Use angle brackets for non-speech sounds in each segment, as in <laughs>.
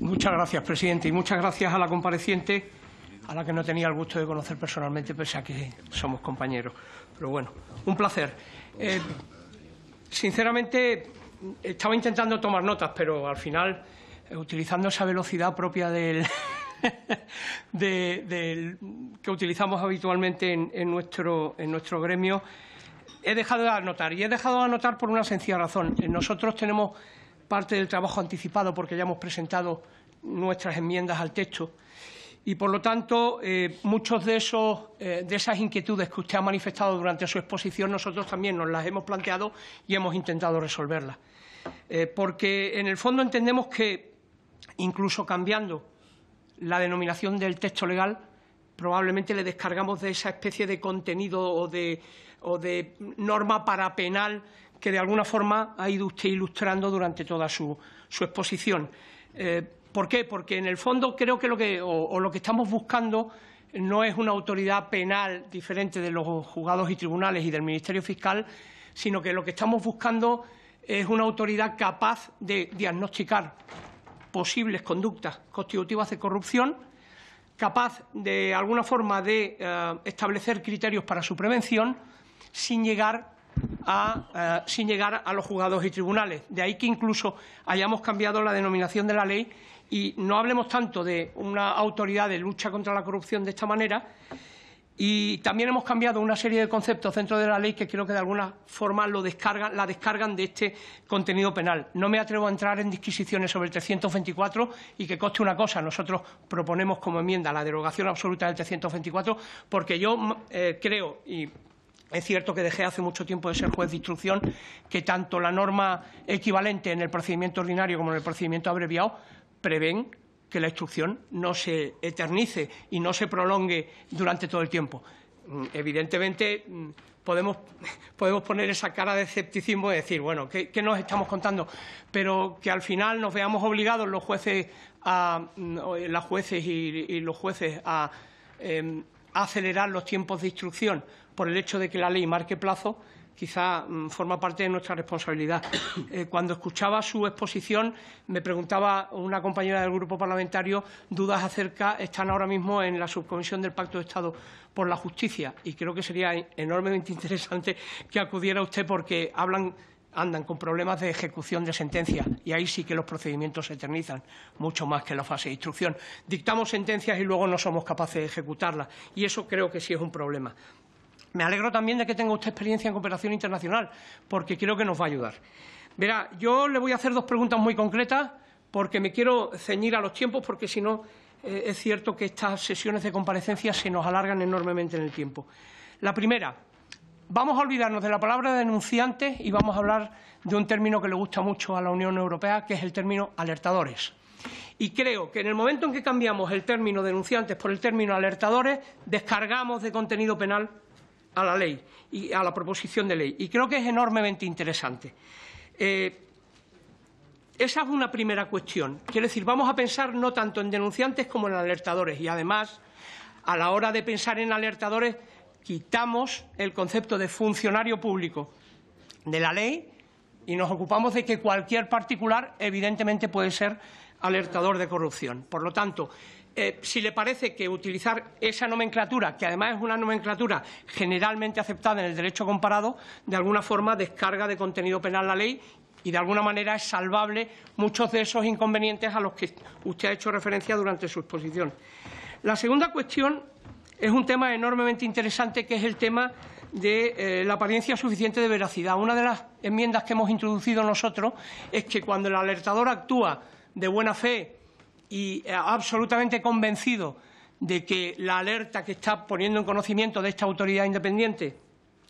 Muchas gracias, presidente, y muchas gracias a la compareciente, a la que no tenía el gusto de conocer personalmente, pese a que somos compañeros. Pero bueno, un placer. Eh, sinceramente, estaba intentando tomar notas, pero al final, eh, utilizando esa velocidad propia del, <laughs> que utilizamos habitualmente en, nuestro, en nuestro gremio, he dejado de anotar. Y he dejado de anotar por una sencilla razón. Eh, nosotros tenemos parte del trabajo anticipado porque ya hemos presentado nuestras enmiendas al texto y, por lo tanto, muchas eh, muchos de, esos, eh, de esas inquietudes que usted ha manifestado durante su exposición nosotros también nos las hemos planteado y hemos intentado resolverlas. Eh, porque, en el fondo, entendemos que, incluso cambiando la denominación del texto legal, probablemente le descargamos de esa especie de contenido o de, norma para penal que de alguna forma ha ido usted ilustrando durante toda su, exposición. Eh, ¿Por qué? Porque en el fondo creo que lo que, o lo que estamos buscando no es una autoridad penal diferente de los juzgados y tribunales y del Ministerio Fiscal, sino que lo que estamos buscando es una autoridad capaz de diagnosticar posibles conductas constitutivas de corrupción capaz de alguna forma de eh, establecer criterios para su prevención sin llegar a, eh, sin llegar a los juzgados y tribunales. De ahí que incluso hayamos cambiado la denominación de la ley y no hablemos tanto de una autoridad de lucha contra la corrupción de esta manera, y también hemos cambiado una serie de conceptos dentro de la ley que creo que de alguna forma lo descargan, la descargan de este contenido penal. No me atrevo a entrar en disquisiciones sobre el 324 y que coste una cosa. Nosotros proponemos como enmienda la derogación absoluta del 324 porque yo mm, eh, creo y es cierto que dejé hace mucho tiempo de ser juez de instrucción, que tanto la norma equivalente en el procedimiento ordinario como en el procedimiento abreviado prevén que la instrucción no se eternice y no se prolongue durante todo el tiempo. Mm, evidentemente, mm, podemos, poner esa cara de escepticismo y decir, bueno, ¿qué, nos estamos contando? Pero que al final nos veamos obligados los jueces mm, eh, las jueces y, los jueces a em, acelerar los tiempos de instrucción por el hecho de que la ley marque plazo, quizá mm, forma parte de nuestra responsabilidad. <coughs> Eh, cuando escuchaba su exposición, me preguntaba una compañera del grupo parlamentario dudas acerca, están ahora mismo en la subcomisión del Pacto de Estado por la Justicia, y creo que sería enormemente <laughs> interesante que acudiera usted porque hablan andan con problemas de ejecución de sentencias y ahí sí que los procedimientos se eternizan mucho más que la fase de instrucción. Dictamos sentencias y luego no somos capaces de ejecutarlas y eso creo que sí es un problema. Me alegro también de que tenga usted experiencia en cooperación internacional, porque creo que nos va a ayudar. Verá, yo le voy a hacer dos preguntas muy concretas, porque me quiero ceñir a los tiempos, porque si no eh, es cierto que estas sesiones de comparecencia se nos alargan enormemente en el tiempo. La primera, vamos a olvidarnos de la palabra denunciante y vamos a hablar de un término que le gusta mucho a la Unión Europea, que es el término alertadores. Y creo que en el momento en que cambiamos el término denunciantes por el término alertadores, descargamos de contenido penal a la ley y a la proposición de ley. Y creo que es enormemente interesante. Eh, esa es una primera cuestión. Quiero decir, vamos a pensar no tanto en denunciantes como en alertadores. Y además, a la hora de pensar en alertadores, quitamos el concepto de funcionario público de la ley y nos ocupamos de que cualquier particular, evidentemente, puede ser alertador de corrupción. Por lo tanto, eh, si le parece que utilizar esa nomenclatura, que además es una nomenclatura generalmente aceptada en el derecho comparado, de alguna forma descarga de contenido penal la ley y de alguna manera es salvable muchos de esos inconvenientes a los que usted ha hecho referencia durante su exposición. La segunda cuestión es un tema enormemente interesante que es el tema de eh, la apariencia suficiente de veracidad. Una de las enmiendas que hemos introducido nosotros es que cuando el alertador actúa de buena fe y eh, absolutamente convencido de que la alerta que está poniendo en conocimiento de esta autoridad independiente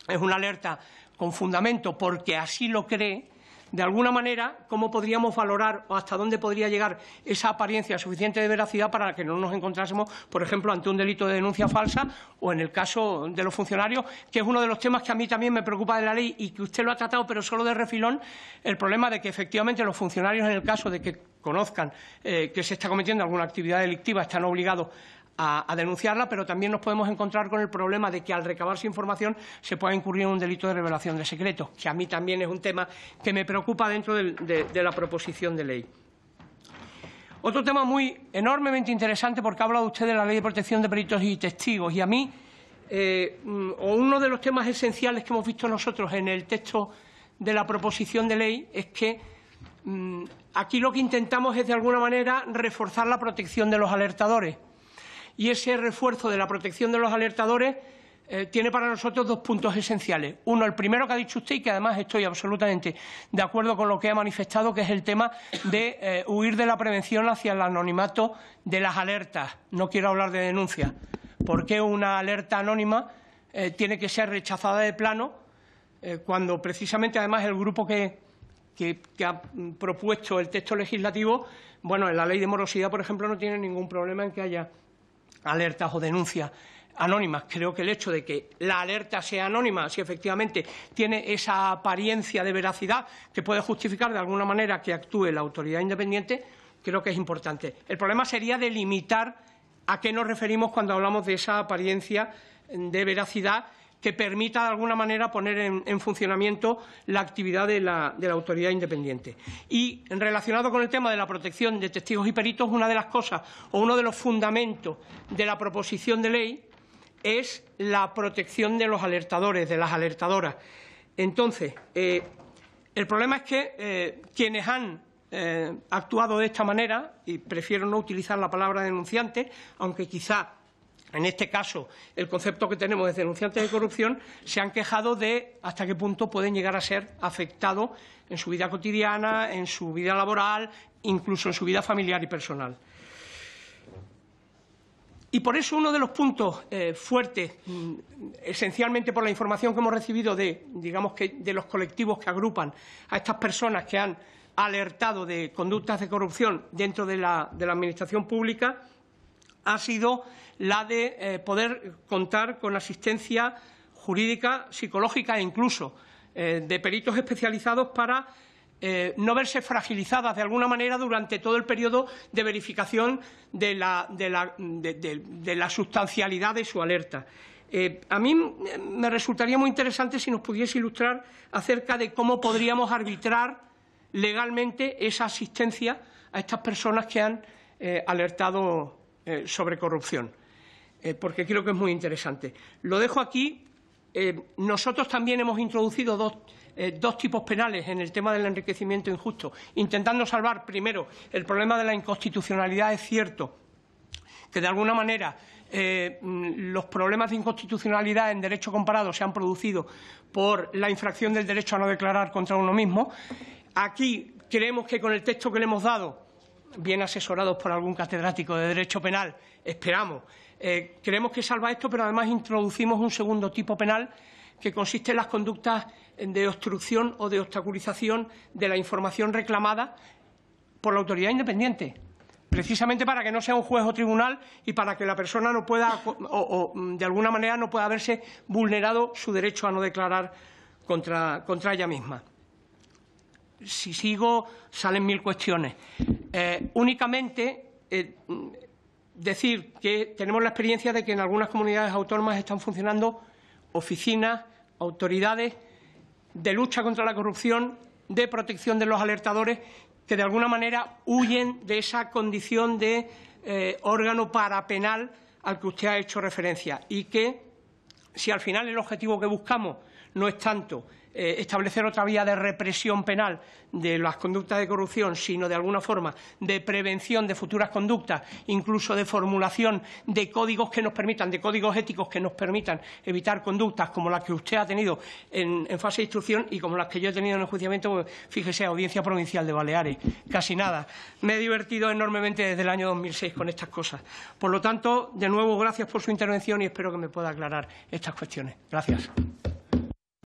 es una alerta con fundamento porque así lo cree, de alguna manera, cómo podríamos valorar o hasta dónde podría llegar esa apariencia suficiente de veracidad para que no nos encontrásemos, por ejemplo, ante un delito de denuncia falsa o en el caso de los funcionarios, que es uno de los temas que a mí también me preocupa de la ley y que usted lo ha tratado, pero solo de refilón, el problema de que efectivamente los funcionarios, en el caso de que conozcan eh, que se está cometiendo alguna actividad delictiva, están obligados a, denunciarla, pero también nos podemos encontrar con el problema de que al recabar su información se pueda incurrir en un delito de revelación de secretos, que a mí también es un tema que me preocupa dentro de, la proposición de ley. Otro tema muy enormemente interesante, porque ha hablado usted de la Ley de Protección de Peritos y Testigos, y a mí, eh, mm, uno de los temas esenciales que hemos visto nosotros en el texto de la proposición de ley es que mm, aquí lo que intentamos es, de alguna manera, reforzar la protección de los alertadores y ese refuerzo de la protección de los alertadores eh, tiene para nosotros dos puntos esenciales. Uno, el primero que ha dicho usted y que además estoy absolutamente de acuerdo con lo que ha manifestado, que es el tema de eh, huir de la prevención hacia el anonimato de las alertas. No quiero hablar de denuncias. porque una alerta anónima eh, tiene que ser rechazada de plano cuando precisamente además el grupo que ha propuesto el texto legislativo, bueno, en la ley de morosidad, por ejemplo, no tiene ningún problema en que haya alertas o denuncias anónimas. Creo que el hecho de que la alerta sea anónima, si efectivamente tiene esa apariencia de veracidad que puede justificar de alguna manera que actúe la autoridad independiente, creo que es importante. El problema sería delimitar a qué nos referimos cuando hablamos de esa apariencia de veracidad que permita de alguna manera poner en, funcionamiento la actividad de la, autoridad independiente. Y relacionado con el tema de la protección de testigos y peritos, una de las cosas o uno de los fundamentos de la proposición de ley es la protección de los alertadores, de las alertadoras. Entonces, eh, el problema es que eh, quienes han eh, actuado de esta manera, y prefiero no utilizar la palabra denunciante, aunque quizá en este caso, el concepto que tenemos de denunciantes de corrupción, se han quejado de hasta qué punto pueden llegar a ser afectados en su vida cotidiana, en su vida laboral, incluso en su vida familiar y personal. Y por eso uno de los puntos eh, fuertes, mm, esencialmente por la información que hemos recibido de, digamos que, de los colectivos que agrupan a estas personas que han alertado de conductas de corrupción dentro de la Administración pública, ha sido la de eh, poder contar con asistencia jurídica, psicológica e incluso eh, de peritos especializados para eh, no verse fragilizadas de alguna manera durante todo el periodo de verificación de la, sustancialidad de su alerta. a mí me resultaría muy interesante si nos pudiese ilustrar acerca de cómo podríamos arbitrar legalmente esa asistencia a estas personas que han alertado eh, sobre corrupción, eh, porque creo que es muy interesante. Lo dejo aquí. Eh, nosotros también hemos introducido dos, tipos penales en el tema del enriquecimiento injusto, intentando salvar, primero, el problema de la inconstitucionalidad, es cierto, que de alguna manera mm, los problemas de inconstitucionalidad en derecho comparado se han producido por la infracción del derecho a no declarar contra uno mismo. Aquí creemos que con el texto que le hemos dado bien asesorados por algún catedrático de Derecho Penal, esperamos. Eh, creemos que salva esto, pero además introducimos un segundo tipo penal que consiste en las conductas de obstrucción o de obstaculización de la información reclamada por la autoridad independiente, precisamente para que no sea un juez o tribunal y para que la persona no pueda, o, mm, de alguna manera no pueda haberse vulnerado su derecho a no declarar contra ella misma si sigo salen mil cuestiones. Eh, únicamente eh, decir que tenemos la experiencia de que en algunas comunidades autónomas están funcionando oficinas, autoridades de lucha contra la corrupción, de protección de los alertadores, que de alguna manera huyen de esa condición de eh, órgano parapenal al que usted ha hecho referencia y que si al final el objetivo que buscamos no es tanto eh, establecer otra vía de represión penal de las conductas de corrupción, sino de alguna forma de prevención de futuras conductas, incluso de formulación de códigos que nos permitan, de códigos éticos que nos permitan evitar conductas como las que usted ha tenido en, en fase de instrucción y como las que yo he tenido en el juiciamiento, pues, fíjese, Audiencia Provincial de Baleares, casi nada. Me he divertido enormemente desde el año 2006 con estas cosas. Por lo tanto, de nuevo, gracias por su intervención y espero que me pueda aclarar estas cuestiones. Gracias.